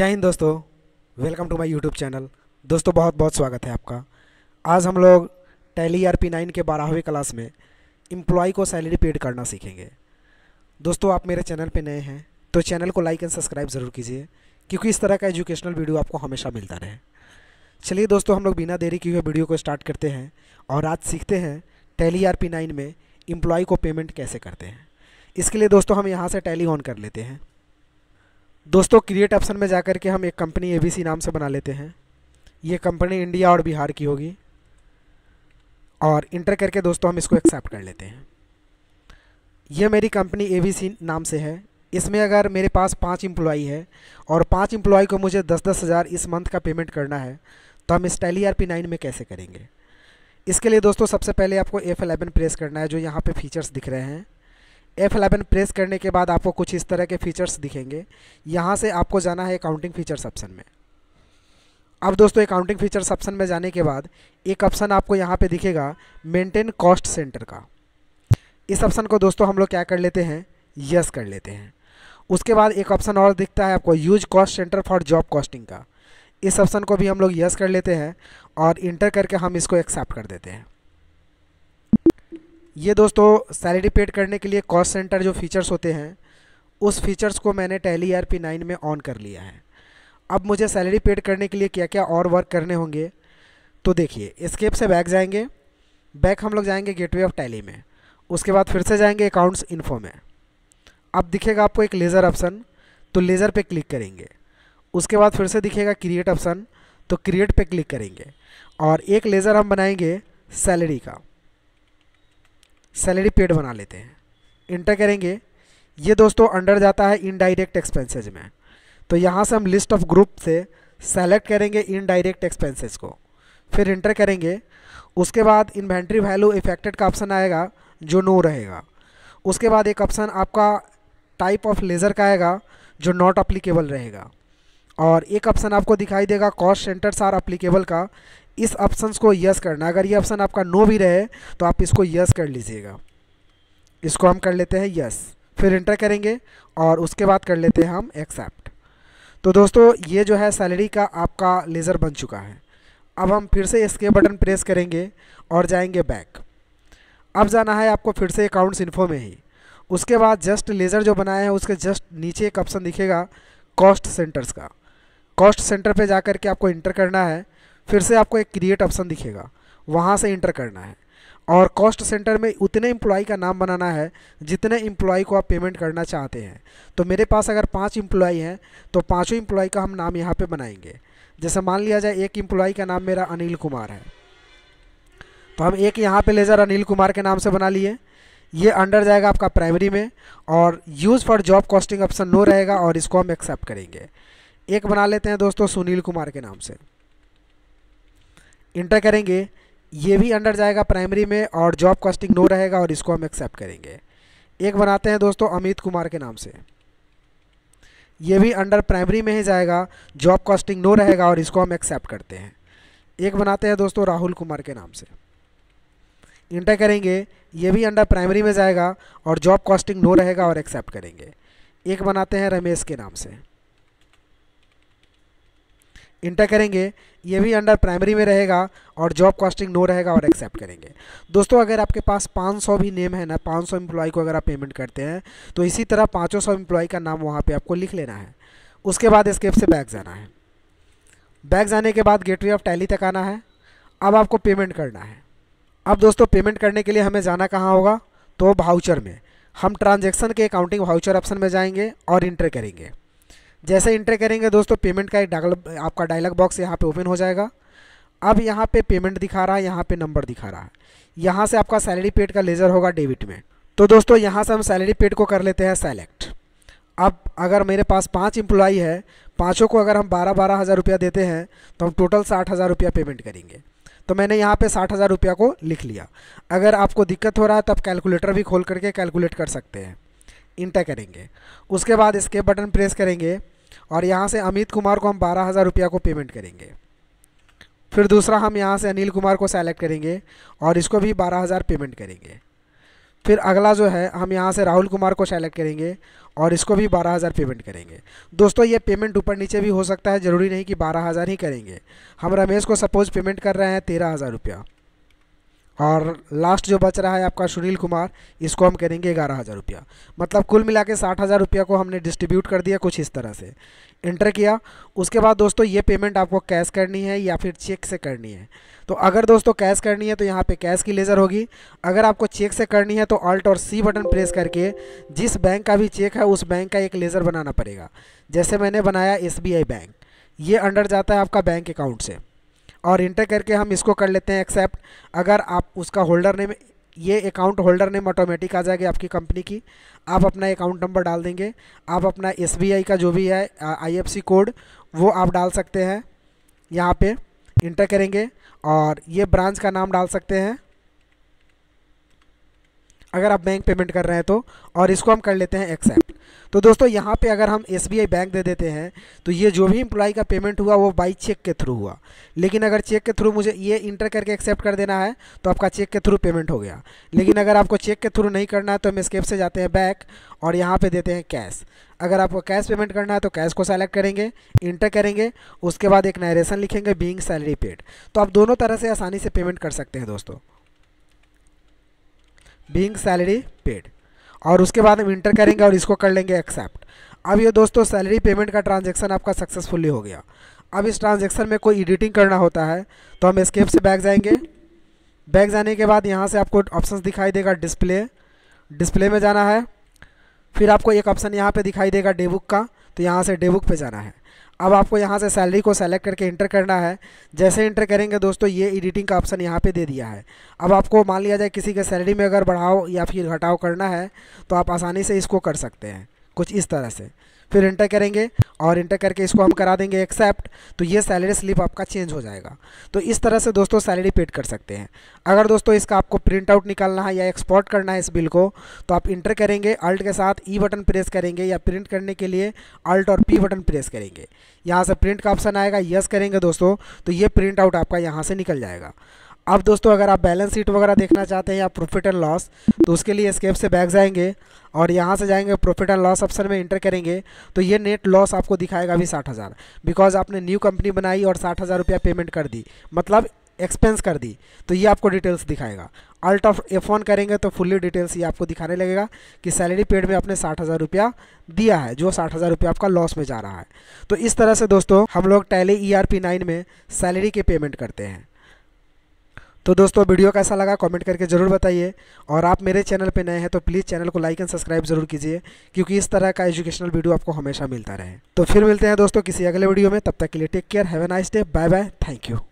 जय हिंद दोस्तों welcome to my YouTube channel दोस्तों बहुत बहुत स्वागत है आपका आज हम लोग टैली आर पी नाइन के बारहवीं क्लास में इम्प्लॉय को सैलरी पेड करना सीखेंगे दोस्तों आप मेरे चैनल पे नए हैं तो चैनल को लाइक एंड सब्सक्राइब ज़रूर कीजिए क्योंकि इस तरह का एजुकेशनल वीडियो आपको हमेशा मिलता रहे चलिए दोस्तों हम लोग बिना देरी किए हुए वीडियो को स्टार्ट करते हैं और आज सीखते हैं टैली आर पी नाइन में इम्प्लॉय को पेमेंट कैसे करते हैं इसके लिए दोस्तों हम यहाँ से टैली ऑन कर लेते हैं दोस्तों क्रिएट ऑप्शन में जाकर के हम एक कंपनी एबीसी नाम से बना लेते हैं ये कंपनी इंडिया और बिहार की होगी और इंटर करके दोस्तों हम इसको एक्सेप्ट कर लेते हैं ये मेरी कंपनी एबीसी नाम से है इसमें अगर मेरे पास पाँच इम्प्लॉई है और पाँच इम्प्लॉई को मुझे दस दस हज़ार इस मंथ का पेमेंट करना है तो हम इस टैली आर पी नाइन में कैसे करेंगे इसके लिए दोस्तों सबसे पहले आपको एफ एलेवन प्रेस करना है जो यहाँ पे फीचर्स दिख रहे हैं एफ एलेवन प्रेस करने के बाद आपको कुछ इस तरह के फीचर्स दिखेंगे यहाँ से आपको जाना है अकाउंटिंग फ़ीचर्स ऑप्शन में अब दोस्तों अकाउंटिंग फ़ीचर्स ऑप्शन में जाने के बाद एक ऑप्शन आपको यहाँ पे दिखेगा मेंटेन कॉस्ट सेंटर का इस ऑप्शन को दोस्तों हम लोग क्या कर लेते हैं यस कर लेते हैं उसके बाद एक ऑप्शन और दिखता है आपको use cost centre for job costing का इस ऑप्शन को भी हम लोग यस कर लेते हैं और इंटर करके हम इसको एक्सेप्ट कर देते हैं ये दोस्तों सैलरी पेड करने के लिए कॉस्ट सेंटर जो फीचर्स होते हैं उस फीचर्स को मैंने टैली आर पी नाइन में ऑन कर लिया है अब मुझे सैलरी पेड करने के लिए क्या क्या और वर्क करने होंगे तो देखिए स्केप से बैक जाएंगे बैक हम लोग जाएंगे गेटवे ऑफ टैली में उसके बाद फिर से जाएंगे अकाउंट्स इन्फो में अब दिखेगा आपको एक लेज़र ऑप्शन तो लेज़र पे क्लिक करेंगे उसके बाद फिर से दिखेगा क्रिएट ऑप्शन तो क्रिएट पे क्लिक करेंगे और एक लेज़र हम बनाएंगे सैलरी का सैलरी पेड बना लेते हैं इंटर करेंगे ये दोस्तों अंडर जाता है इनडायरेक्ट एक्सपेंसेज में तो यहाँ से हम लिस्ट ऑफ ग्रुप से सेलेक्ट करेंगे इनडायरेक्ट एक्सपेंसेस को फिर इंटर करेंगे उसके बाद इन्वेंट्री वैल्यू इफेक्टेड का ऑप्शन आएगा जो नो रहेगा उसके बाद एक ऑप्शन आपका टाइप ऑफ लेज़र का आएगा जो नॉट अप्लीकेबल रहेगा और एक ऑप्शन आपको दिखाई देगा कॉस्ट सेंटर्स आर अप्लीकेबल का इस ऑप्शन को यस करना अगर ये ऑप्शन आपका नो भी रहे तो आप इसको यस कर लीजिएगा इसको हम कर लेते हैं यस फिर इंटर करेंगे और उसके बाद कर लेते हैं हम एक्सेप्ट तो दोस्तों ये जो है सैलरी का आपका लेज़र बन चुका है अब हम फिर से इसके बटन प्रेस करेंगे और जाएंगे बैक अब जाना है आपको फिर से अकाउंट्स इन्फो में ही उसके बाद जस्ट लेज़र जो बनाया है उसके जस्ट नीचे एक ऑप्शन दिखेगा कॉस्ट सेंटर्स का कॉस्ट सेंटर पे जा के आपको इंटर करना है फिर से आपको एक क्रिएट ऑप्शन दिखेगा वहाँ से इंटर करना है और कॉस्ट सेंटर में उतने एम्प्लॉय का नाम बनाना है जितने एम्प्लॉय को आप पेमेंट करना चाहते हैं तो मेरे पास अगर पाँच एम्प्लॉय हैं तो पाँचों एम्प्लॉय का हम नाम यहाँ पे बनाएंगे जैसे मान लिया जाए एक एम्प्लॉय का नाम मेरा अनिल कुमार है तो हम एक यहाँ पे लेज़र अनिल कुमार के नाम से बना लिए ये अंडर जाएगा आपका प्राइमरी में और use for job costing option no रहेगा और इसको हम एक्सेप्ट करेंगे एक बना लेते हैं दोस्तों सुनील कुमार के नाम से इंटर करेंगे ये भी अंडर जाएगा प्राइमरी में और जॉब कास्टिंग नो रहेगा और इसको हम एक्सेप्ट करेंगे एक बनाते हैं दोस्तों अमित कुमार के नाम से ये भी अंडर प्राइमरी में ही जाएगा जॉब कास्टिंग नो रहेगा और इसको हम एक्सेप्ट करते हैं एक बनाते हैं दोस्तों राहुल कुमार के नाम से इंटर करेंगे ये भी अंडर प्राइमरी में जाएगा और जॉब कास्टिंग नो रहेगा और एक्सेप्ट करेंगे एक बनाते हैं रमेश के नाम से इंटर करेंगे ये भी अंडर प्राइमरी में रहेगा और जॉब कॉस्टिंग नो रहेगा और एक्सेप्ट करेंगे दोस्तों अगर आपके पास 500 भी नेम है ना 500 सौ एम्प्लॉय को अगर आप पेमेंट करते हैं तो इसी तरह पाँचों सौ एम्प्लॉय का नाम वहाँ पे आपको लिख लेना है उसके बाद स्केप से बैग जाना है बैग जाने के बाद गेटवे ऑफ टैली तक आना है अब आपको पेमेंट करना है अब दोस्तों पेमेंट करने के लिए हमें जाना कहाँ होगा तो भाउचर में हम ट्रांजेक्शन के अकाउंटिंग भाउचर ऑप्शन में जाएंगे और इंटर करेंगे जैसे इंटर करेंगे दोस्तों पेमेंट का एक डागल आपका डायलॉग बॉक्स यहाँ पे ओपन हो जाएगा अब यहाँ पे पेमेंट दिखा रहा है यहाँ पे नंबर दिखा रहा है यहाँ से आपका सैलरी पेड का लेजर होगा डेबिट में तो दोस्तों यहाँ से हम सैलरी पेड को कर लेते हैं सेलेक्ट अब अगर मेरे पास पाँच इम्प्लॉई है पाँचों को अगर हम बारह बारह हज़ार रुपया देते हैं तो हम टोटल साठ हज़ार रुपया पेमेंट करेंगे तो मैंने यहाँ पे साठ हज़ार रुपया को लिख लिया अगर आपको दिक्कत हो रहा है तो आप कैलकुलेटर भी खोल करके कैलकुलेट कर सकते हैं इंटर करेंगे उसके बाद इसके बटन प्रेस करेंगे और यहाँ से अमित कुमार को हम बारह हज़ार रुपया को पेमेंट करेंगे फिर दूसरा हम यहाँ से अनिल कुमार को सेलेक्ट करेंगे और इसको भी बारह हज़ार पेमेंट करेंगे फिर अगला जो है हम यहाँ से राहुल कुमार को सेलेक्ट करेंगे और इसको भी बारह हज़ार पेमेंट करेंगे दोस्तों ये पेमेंट ऊपर नीचे भी हो सकता है ज़रूरी नहीं कि बारह हज़ार ही करेंगे हम रमेश को सपोज़ पेमेंट कर रहे हैं तेरह हज़ार रुपया और लास्ट जो बच रहा है आपका सुनील कुमार इसको हम करेंगे ग्यारह हज़ार रुपया मतलब कुल मिला के साठ हज़ार रुपया को हमने डिस्ट्रीब्यूट कर दिया कुछ इस तरह से इंटर किया उसके बाद दोस्तों ये पेमेंट आपको कैश करनी है या फिर चेक से करनी है तो अगर दोस्तों कैश करनी है तो यहाँ पे कैश की लेज़र होगी अगर आपको चेक से करनी है तो अल्ट और सी बटन प्रेस करके जिस बैंक का भी चेक है उस बैंक का एक लेज़र बनाना पड़ेगा जैसे मैंने बनाया एस बैंक ये अंडर जाता है आपका बैंक अकाउंट से और इंटर करके हम इसको कर लेते हैं एक्सेप्ट अगर आप उसका होल्डर नेम ये अकाउंट होल्डर नेम ऑटोमेटिक आ जाएगा आपकी कंपनी की आप अपना अकाउंट नंबर डाल देंगे आप अपना एस का जो भी है आई कोड वो आप डाल सकते हैं यहाँ पर इंटर करेंगे और ये ब्रांच का नाम डाल सकते हैं अगर आप बैंक पेमेंट कर रहे हैं तो और इसको हम कर लेते हैं एक्सेप्ट तो दोस्तों यहाँ पे अगर हम एस बैंक दे देते हैं तो ये जो भी इम्प्लॉई का पेमेंट हुआ वो बाई चेक के थ्रू हुआ लेकिन अगर चेक के थ्रू मुझे ये इंटर करके एक्सेप्ट कर देना है तो आपका चेक के थ्रू पेमेंट हो गया लेकिन अगर आपको चेक के थ्रू नहीं तो करना है तो हम स्केप से जाते हैं बैक और यहाँ पर देते हैं कैश अगर आपको कैश पेमेंट करना है तो कैश को सेलेक्ट करेंगे इंटर करेंगे उसके बाद एक नरेशन लिखेंगे बींग सैलरी पेड तो आप दोनों तरह से आसानी से पेमेंट कर सकते हैं दोस्तों बींग सैलरी पेड और उसके बाद हम इंटर करेंगे और इसको कर लेंगे एक्सेप्ट अब ये दोस्तों सैलरी पेमेंट का ट्रांजेक्शन आपका सक्सेसफुली हो गया अब इस ट्रांजेक्शन में कोई एडिटिंग करना होता है तो हम स्केप से बैक जाएंगे बैक जाने के बाद यहाँ से आपको ऑप्शन दिखाई देगा डिस्प्ले डिस्प्ले में जाना है फिर आपको एक ऑप्शन यहाँ पे दिखाई देगा डेबुक का तो यहाँ से डेबुक पे जाना है अब आपको यहाँ से सैलरी को सेलेक्ट करके इंटर करना है जैसे इंटर करेंगे दोस्तों ये एडिटिंग का ऑप्शन यहाँ पे दे दिया है अब आपको मान लिया जाए किसी के सैलरी में अगर बढ़ाओ या फिर घटाओ करना है तो आप आसानी से इसको कर सकते हैं कुछ इस तरह से फिर इंटर करेंगे और इंटर करके इसको हम करा देंगे एक्सेप्ट तो ये सैलरी स्लिप आपका चेंज हो जाएगा तो इस तरह से दोस्तों सैलरी पेड कर सकते हैं अगर दोस्तों इसका आपको प्रिंट आउट निकालना है या एक्सपोर्ट करना है इस बिल को तो आप इंटर करेंगे अल्ट के साथ ई बटन प्रेस करेंगे या प्रिंट करने के लिए अल्ट और पी बटन प्रेस करेंगे यहाँ से प्रिंट का ऑप्शन आएगा यस करेंगे दोस्तों तो ये प्रिंट आउट आपका यहाँ से निकल जाएगा अब दोस्तों अगर आप बैलेंस शीट वगैरह देखना चाहते हैं या प्रॉफिट एंड लॉस तो उसके लिए स्केप से बैक जाएंगे और यहाँ से जाएंगे प्रॉफिट एंड लॉस ऑप्शन में इंटर करेंगे तो ये नेट लॉस आपको दिखाएगा अभी साठ हज़ार बिकॉज आपने न्यू कंपनी बनाई और साठ हज़ार रुपया पेमेंट कर दी मतलब एक्सपेंस कर दी तो ये आपको डिटेल्स दिखाएगा अल्ट ऑफ एफ ऑन करेंगे तो फुल्ली डिटेल्स ये आपको दिखाने लगेगा कि सैलरी पेड में आपने साठ हज़ार रुपया दिया है जो साठ हज़ार रुपया आपका लॉस में जा रहा है तो इस तरह से दोस्तों हम लोग Tally E R P nine में सैलरी के पेमेंट करते हैं तो दोस्तों वीडियो कैसा लगा कमेंट करके ज़रूर बताइए और आप मेरे चैनल पे नए हैं तो प्लीज़ चैनल को लाइक एंड सब्सक्राइब जरूर कीजिए क्योंकि इस तरह का एजुकेशनल वीडियो आपको हमेशा मिलता रहे तो फिर मिलते हैं दोस्तों किसी अगले वीडियो में तब तक के लिए take care have a nice day bye bye thank you